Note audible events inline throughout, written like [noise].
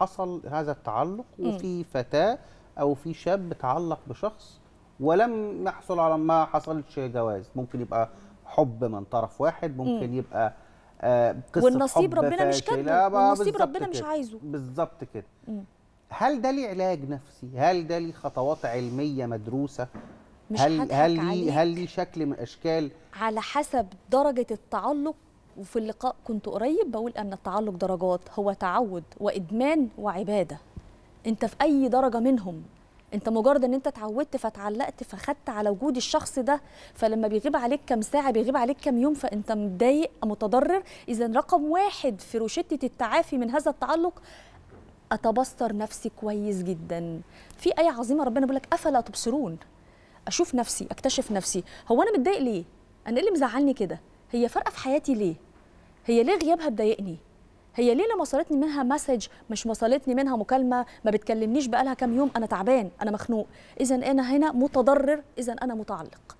حصل هذا التعلق وفي فتاه او في شاب تعلق بشخص ولم يحصل على ما حصلش جواز ممكن يبقى حب من طرف واحد ممكن يبقى آه، قصه والنصيب حب ربنا مش كاتبه آه، والنصيب ربنا مش عايزه بالظبط كده هل ده ليه علاج نفسي هل ده ليه خطوات علميه مدروسه مش هل هل لي هل ليه شكل من اشكال على حسب درجه التعلق وفي اللقاء كنت قريب بقول أن التعلق درجات هو تعود وإدمان وعبادة أنت في أي درجة منهم انت مجرد ان انت اتعودت فتعلقت فخدت على وجود الشخص ده فلما بيغيب عليك كام ساعه بيغيب عليك كام يوم فانت متضايق متضرر اذا رقم واحد في روشته التعافي من هذا التعلق اتبصر نفسي كويس جدا في ايه عظيمه ربنا بيقول لك افلا تبصرون اشوف نفسي اكتشف نفسي هو انا متضايق ليه انا ايه اللي مزعلني كده هي فارقه في حياتي ليه هي ليه غيابها بيضايقني هي ليه لما وصلتني منها مسج مش وصلتني منها مكالمه ما بتكلمنيش بقالها كام يوم انا تعبان انا مخنوق اذا انا هنا متضرر اذا انا متعلق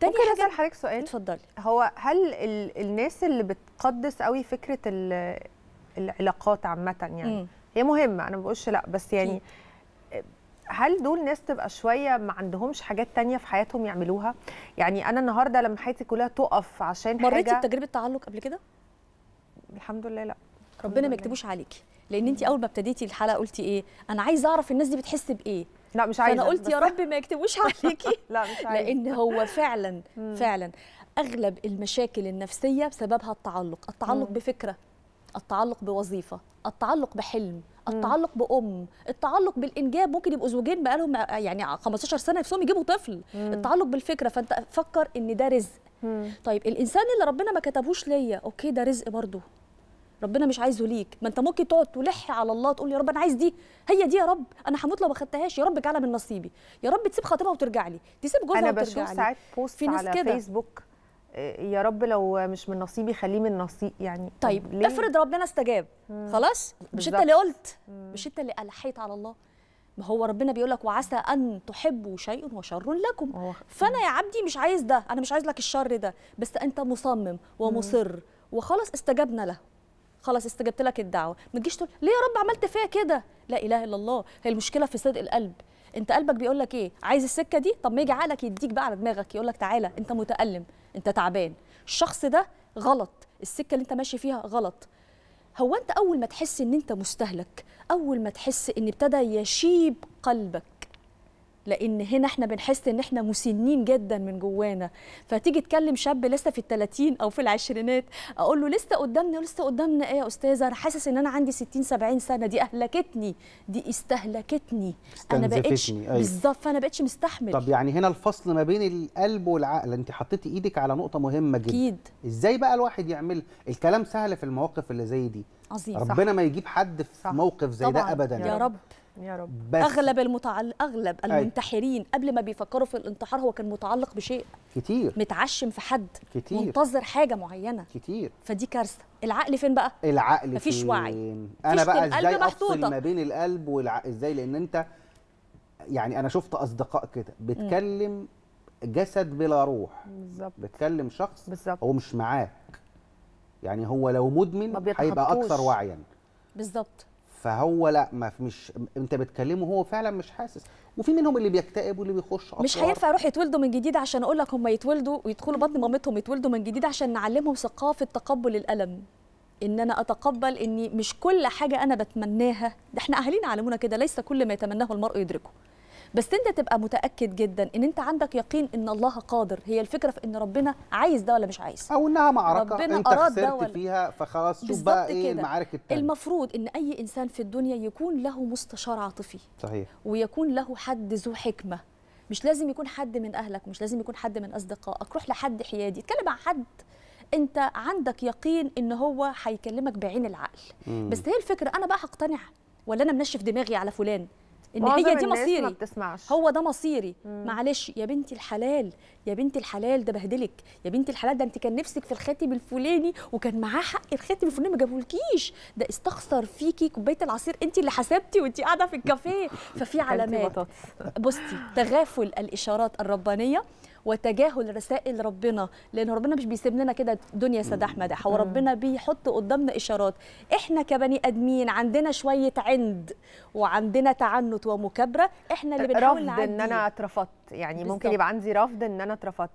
تاني ممكن اسال حضرتك سؤال اتفضلي هو هل ال... الناس اللي بتقدس قوي فكره ال... العلاقات عامه يعني م. هي مهمه انا ما بقولش لا بس يعني م. هل دول ناس تبقى شويه ما عندهمش حاجات تانية في حياتهم يعملوها يعني انا النهارده لما حياتي كلها تقف عشان مريتي حاجه مريتي بتجربه تعلق قبل كده الحمد لله لا ربنا ما يكتبوش عليكي لان انت اول ما ابتديتي الحلقه قلتي ايه انا عايزه اعرف الناس دي بتحس بايه لا مش عايزه انا قلت يا رب ما يكتبوش [laughs] عليكي لا مش عايزه لان هو فعلا [laughs] فعلا اغلب المشاكل النفسيه بسببها التعلق التعلق بفكره التعلق بوظيفه التعلق بحلم التعلق بام التعلق بالانجاب ممكن يبقوا زوجين بقالهم يعني 15 سنه نفسهم يجيبوا طفل مم. التعلق بالفكره فانت فكر ان ده رزق مم. طيب الانسان اللي ربنا ما كتبهوش ليا اوكي ده رزق برضه ربنا مش عايزه ليك ما انت ممكن تقعد تلح على الله تقول يا رب انا عايز دي هي دي يا رب انا هموت لو ما خدتهاش يا رب اجعلها من نصيبي يا رب تسيب خطيبها وترجع لي تسيب جوزها وترجع لي انا بشوف ساعات بوست على كدا. فيسبوك إيه، يا رب لو مش من نصيبي خليه من نصيب يعني طيب افرض ربنا استجاب مم. خلاص مش انت اللي قلت مم. مش انت اللي الحيت على الله ما هو ربنا بيقول لك وعسى ان تحبوا شيء وشر لكم أوه. فانا يا عبدي مش عايز ده انا مش عايز لك الشر ده بس انت مصمم ومصر وخلاص استجبنا له خلاص استجبت لك الدعوه ما تجيش تقول ليه يا رب عملت فيا كده لا اله الا الله هي المشكله في صدق القلب انت قلبك بيقول لك ايه عايز السكه دي طب ما يجي عقلك يديك بقى على دماغك يقول لك تعالى انت متالم انت تعبان الشخص ده غلط السكه اللي انت ماشي فيها غلط هو انت اول ما تحس ان انت مستهلك اول ما تحس ان ابتدى يشيب قلبك لان هنا احنا بنحس ان احنا مسنين جدا من جوانا فتيجي تكلم شاب لسه في الثلاثين او في العشرينات اقول له لسه قدامنا لسه قدامنا ايه يا استاذه انا حاسس ان انا عندي 60 70 سنه دي اهلكتني دي استهلكتني انا بقتش أيوه. بالظبط فانا بقتش مستحمل طب يعني هنا الفصل ما بين القلب والعقل انت حطيتي ايدك على نقطه مهمه جدا اكيد ازاي بقى الواحد يعمل الكلام سهل في المواقف اللي زي دي عظيم ربنا صح. ما يجيب حد في صح. موقف زي طبعًا. ده ابدا يا رب يا رب بس اغلب المتعل... اغلب المنتحرين أي. قبل ما بيفكروا في الانتحار هو كان متعلق بشيء كتير متعشم في حد كتير منتظر حاجه معينه كتير فدي كارثه العقل فين بقى العقل مفيش فين. وعي انا بقى ازاي افصل ما بين القلب والعقل ازاي لان انت يعني انا شفت اصدقاء كده بتكلم جسد بلا روح بالظبط بتكلم شخص بالزبط. هو مش معاك يعني هو لو مدمن هيبقى اكثر وعيا بالظبط فهو لا ما مش انت بتكلمه هو فعلا مش حاسس وفي منهم اللي بيكتئب واللي بيخش أطلع. مش هينفع يروح يتولدوا من جديد عشان اقول لك هم يتولدوا ويدخلوا بطن مامتهم يتولدوا من جديد عشان نعلمهم ثقافه تقبل الالم ان انا اتقبل اني مش كل حاجه انا بتمناها ده احنا اهالينا علمونا كده ليس كل ما يتمناه المرء يدركه بس انت تبقى متاكد جدا ان انت عندك يقين ان الله قادر هي الفكره في ان ربنا عايز ده ولا مش عايز او انها نعم، معركه ربنا انت أراد خسرت ده ولا فيها فخلاص شوف بقى ايه المعارك التانية المفروض ان اي انسان في الدنيا يكون له مستشار عاطفي صحيح ويكون له حد ذو حكمه مش لازم يكون حد من اهلك مش لازم يكون حد من اصدقائك روح لحد حيادي اتكلم مع حد انت عندك يقين ان هو هيكلمك بعين العقل مم. بس هي الفكره انا بقى هقتنع ولا انا منشف دماغي على فلان ان هي دي مصيري ما بتسمعش. هو ده مصيري مم. معلش يا بنتي الحلال يا بنتي الحلال ده بهدلك يا بنتي الحلال ده انت كان نفسك في الخاتم الفلاني وكان معاه حق الخاتم الفلاني ما جابهولكيش ده استخسر فيكي كوبايه العصير انت اللي حسبتي وانت قاعده في الكافيه [laughs] ففي علامات بصي تغافل الاشارات الربانيه وتجاهل رسائل ربنا لان ربنا مش بيسيب لنا كده دنيا سداح مداح هو ربنا بيحط قدامنا اشارات احنا كبني ادمين عندنا شويه عند وعندنا تعنت ومكابره احنا اللي بنحاول رفض ان انا اترفضت يعني بالزبط. ممكن يبقى عندي رفض ان انا اترفضت